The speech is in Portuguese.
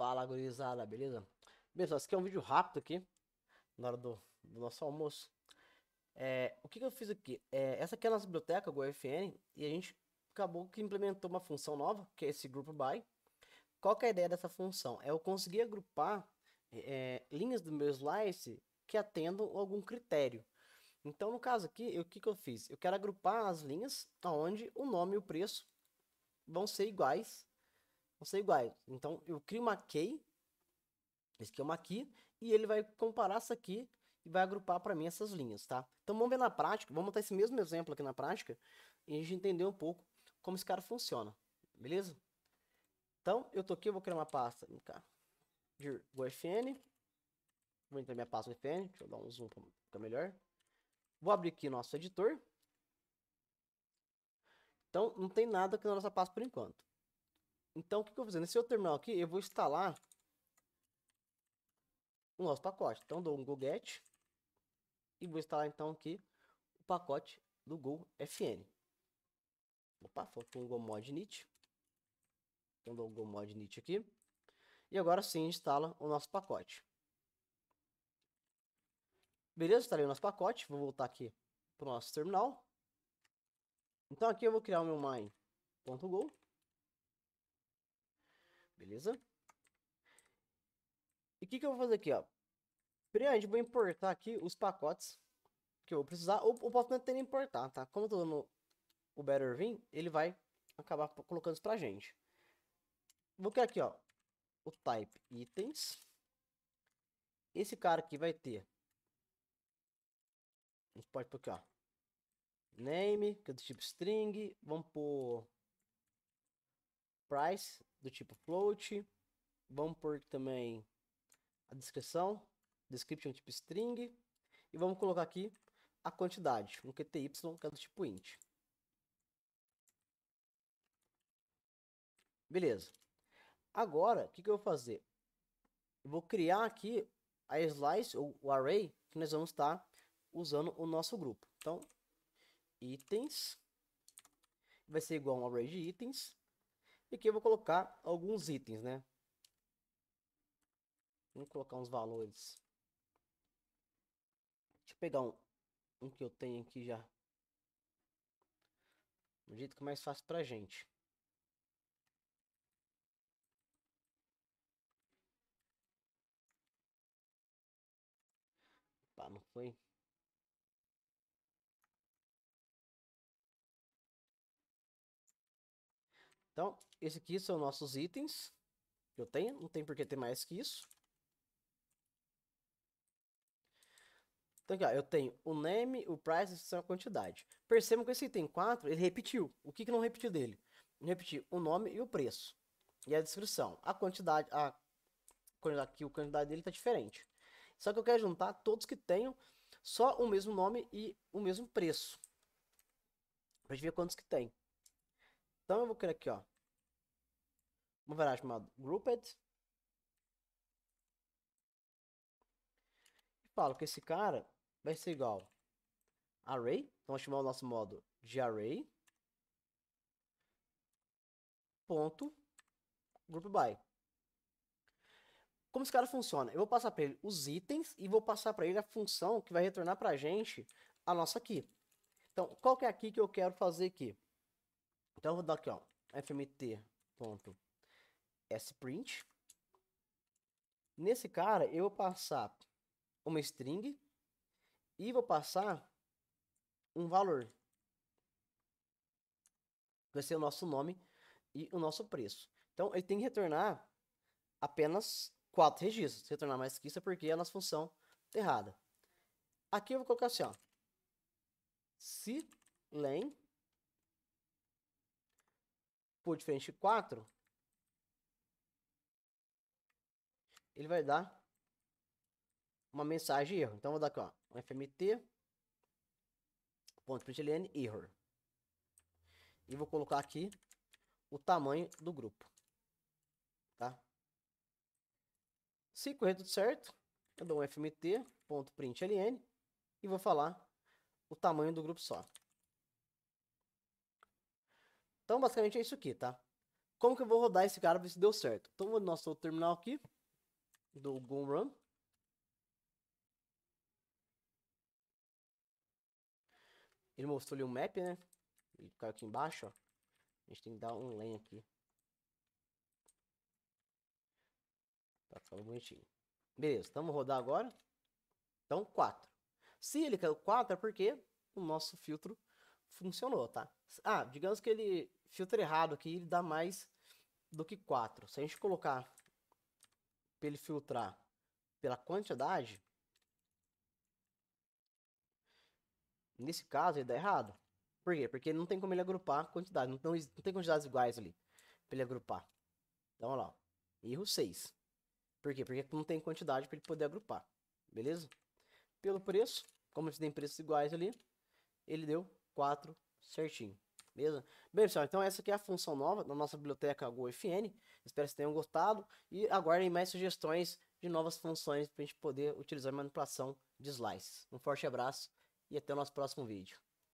Fala gurizada, beleza? Pessoal, esse aqui é um vídeo rápido aqui, na hora do, do nosso almoço. É, o que, que, eu fiz aqui? É, essa aqui é a nossa biblioteca, GoFN, e a gente acabou que implementou uma função nova, que é esse group by. Qual que é a ideia dessa função? É eu conseguir agrupar é, linhas do meu slice que atendam algum critério. Então, no caso aqui, o que, que eu fiz? Eu quero agrupar as linhas onde o nome e o preço vão ser iguais vão ser iguais. Então, eu crio uma key, esse aqui é uma e ele vai comparar essa aqui e vai agrupar para mim essas linhas, tá? Então, vamos ver na prática, vamos montar esse mesmo exemplo aqui na prática, e a gente entender um pouco como esse cara funciona, beleza? Então, eu tô aqui, eu vou criar uma pasta, vem cá, dir ufn, vou entrar minha pasta ufn, deixa eu dar um zoom para ficar melhor. Vou abrir aqui nosso editor. Então, não tem nada aqui na nossa pasta por enquanto. Então, o que, que eu vou fazer? Nesse outro terminal aqui, eu vou instalar o nosso pacote. Então, dou um go get e vou instalar então aqui o pacote do Go FN. Opa, faltou um Go Mod Init. Então, dou um Go Mod Init aqui. E agora sim, instala o nosso pacote. Beleza, instalei o nosso pacote. Vou voltar aqui para o nosso terminal. Então, aqui eu vou criar o meu main.go beleza? E o que, que eu vou fazer aqui, ó? Primeiramente, vou importar aqui os pacotes que eu vou precisar, ou, ou posso não importar, tá? Como eu tô dando o Better Vim, ele vai acabar colocando isso pra gente. Vou criar aqui, ó, o type itens. Esse cara aqui vai ter. A gente pode pôr aqui, ó. Name, que é do tipo string. Vamos pôr price do tipo float. Vamos pôr também a descrição, description tipo string. E vamos colocar aqui a quantidade, um QTY que é do tipo int. Beleza. Agora, o que, que eu vou fazer? Eu vou criar aqui a slice, ou o array, que nós vamos estar usando o nosso grupo. Então, itens vai ser igual a um array de itens. E aqui eu vou colocar alguns itens, né? Vamos colocar uns valores. Deixa eu pegar um, um que eu tenho aqui já. Um jeito que é mais fácil pra gente. Então, esse aqui são nossos itens que eu tenho. Não tem por que ter mais que isso. Então aqui, ó, eu tenho o name, o price, e a quantidade. Percebam que esse item 4, ele repetiu. O que, que não repetiu dele? Não repetiu o nome e o preço. E a descrição. A quantidade, a quantidade aqui, o quantidade dele está diferente. Só que eu quero juntar todos que tenham só o mesmo nome e o mesmo preço. Pra gente ver quantos que tem. Então eu vou criar aqui, ó. Uma variável chamada grouped. E falo que esse cara vai ser igual array. Então vamos chamar o nosso modo de array. Ponto group by. Como esse cara funciona? Eu vou passar para ele os itens e vou passar para ele a função que vai retornar para a gente a nossa aqui. Então, qual que é aqui que eu quero fazer aqui? Então eu vou dar aqui, ó, fmt.sprint. Nesse cara, eu vou passar uma string e vou passar um valor. Vai ser o nosso nome e o nosso preço. Então, ele tem que retornar apenas quatro registros. Se retornar mais que isso é porque é a nossa função está errada. Aqui eu vou colocar assim, ó. Se len por diferente de 4, ele vai dar uma mensagem erro. Então, vou dar aqui, ó, um FMT, ponto println, error. E vou colocar aqui o tamanho do grupo, tá? Se correr tudo certo, eu dou um FMT, ponto println, e vou falar o tamanho do grupo só. Então, basicamente é isso aqui, tá? Como que eu vou rodar esse cara pra ver se deu certo? Então, o nosso terminal aqui, do Go Run. Ele mostrou ali um map, né? Ele caiu aqui embaixo, ó. A gente tem que dar um len aqui. tá, ficar bonitinho. Beleza, então, vamos rodar agora. Então, 4. Se ele caiu 4 é porque o nosso filtro funcionou, tá? Ah, digamos que ele filtra errado aqui, ele dá mais do que 4. Se a gente colocar para ele filtrar pela quantidade, nesse caso ele dá errado. Por quê? Porque não tem como ele agrupar quantidade, não, não, tem quantidades iguais ali para ele agrupar. Então, olha lá, erro 6. Por quê? Porque não tem quantidade para ele poder agrupar, beleza? Pelo preço, como eles têm preços iguais ali, ele deu 4 certinho. Beleza? Bem, pessoal, então essa aqui é a função nova da nossa biblioteca GoFN. Espero que tenham gostado e aguardem mais sugestões de novas funções para a gente poder utilizar a manipulação de slices. Um forte abraço e até o nosso próximo vídeo.